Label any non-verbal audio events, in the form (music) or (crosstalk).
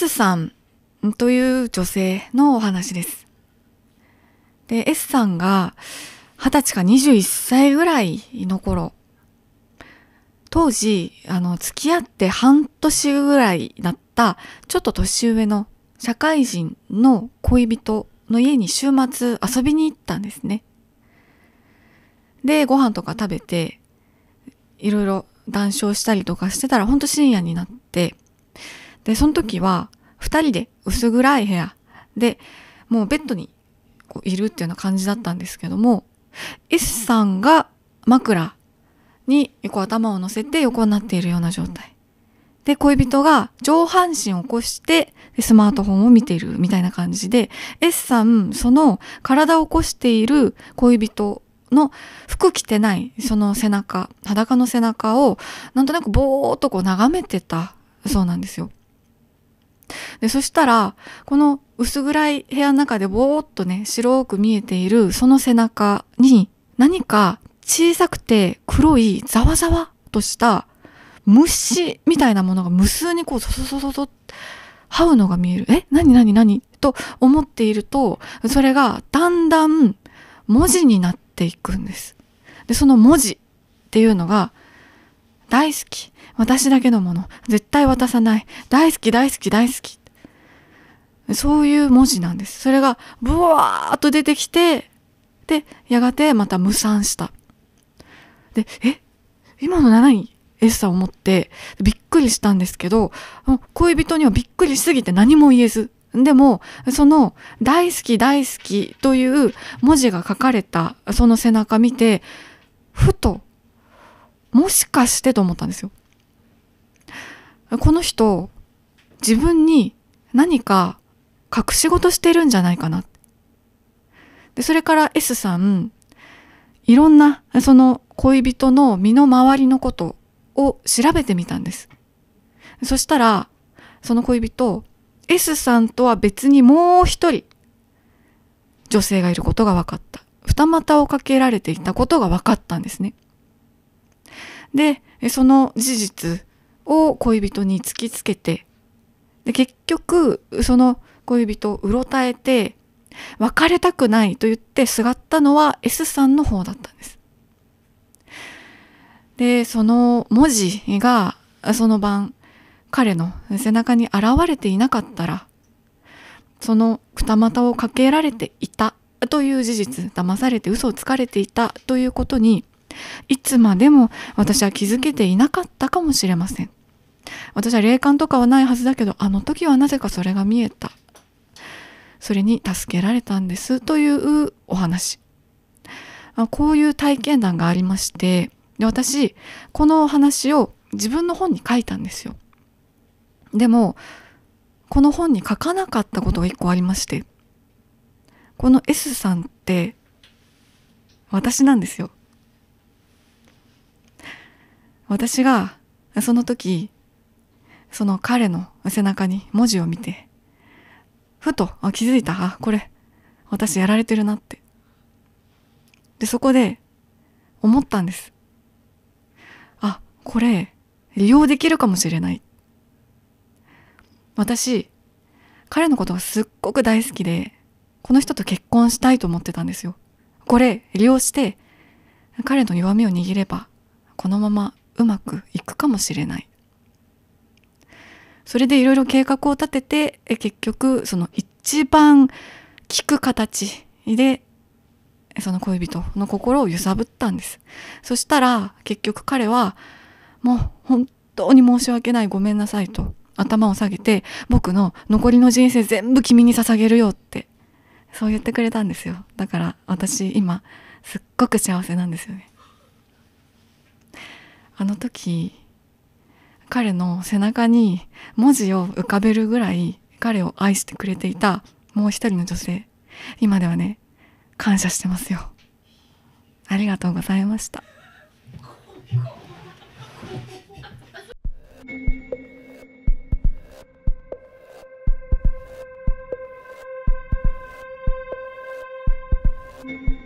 S さんという女性のお話です。で、S さんが20歳か21歳ぐらいの頃、当時、あの、付き合って半年ぐらいだった、ちょっと年上の社会人の恋人の家に週末遊びに行ったんですね。で、ご飯とか食べて、いろいろ談笑したりとかしてたら、ほんと深夜になって、で、その時は二人で薄暗い部屋で、もうベッドにこういるっていうような感じだったんですけども、S さんが枕にこう頭を乗せて横になっているような状態。で、恋人が上半身を起こしてスマートフォンを見ているみたいな感じで、S さん、その体を起こしている恋人の服着てないその背中、裸の背中をなんとなくぼーっとこう眺めてたそうなんですよ。で、そしたら、この薄暗い部屋の中でぼーっとね、白く見えているその背中に何か小さくて黒いざわざわとした虫みたいなものが無数にこう、そそそそそ、這うのが見える。え何何何と思っていると、それがだんだん文字になっていくんです。で、その文字っていうのが大好き私だけのもの絶対渡さない大好き大好き大好きそういう文字なんですそれがブワーッと出てきてでやがてまた無産したでえ今の7位エッサを持ってびっくりしたんですけど恋人にはびっくりしすぎて何も言えずでもその「大好き大好き」という文字が書かれたその背中見てふともしかしてと思ったんですよ。この人、自分に何か隠し事してるんじゃないかな。で、それから S さん、いろんな、その恋人の身の回りのことを調べてみたんです。そしたら、その恋人、S さんとは別にもう一人、女性がいることが分かった。二股をかけられていたことが分かったんですね。でその事実を恋人に突きつけてで結局その恋人をうろたえて別れたくないと言ってすがったのは S さんの方だったんです。でその文字がその晩彼の背中に現れていなかったらその二股をかけられていたという事実騙されて嘘をつかれていたということにいつまでも私は気づけていなかったかもしれません私は霊感とかはないはずだけどあの時はなぜかそれが見えたそれに助けられたんですというお話こういう体験談がありましてで私このお話を自分の本に書いたんですよでもこの本に書かなかったことが1個ありましてこの S さんって私なんですよ私がその時その彼の背中に文字を見てふとあ気づいたあこれ私やられてるなってでそこで思ったんですあこれ利用できるかもしれない私彼のことがすっごく大好きでこの人と結婚したいと思ってたんですよこれ利用して彼の弱みを握ればこのままうまくいくかもしれないそれでいろいろ計画を立てて結局その一番効く形でその恋人の心を揺さぶったんですそしたら結局彼はもう本当に申し訳ないごめんなさいと頭を下げて僕の残りの人生全部君に捧げるよってそう言ってくれたんですよだから私今すっごく幸せなんですよねあの時彼の背中に文字を浮かべるぐらい彼を愛してくれていたもう一人の女性今ではね感謝してますよありがとうございました (laughs)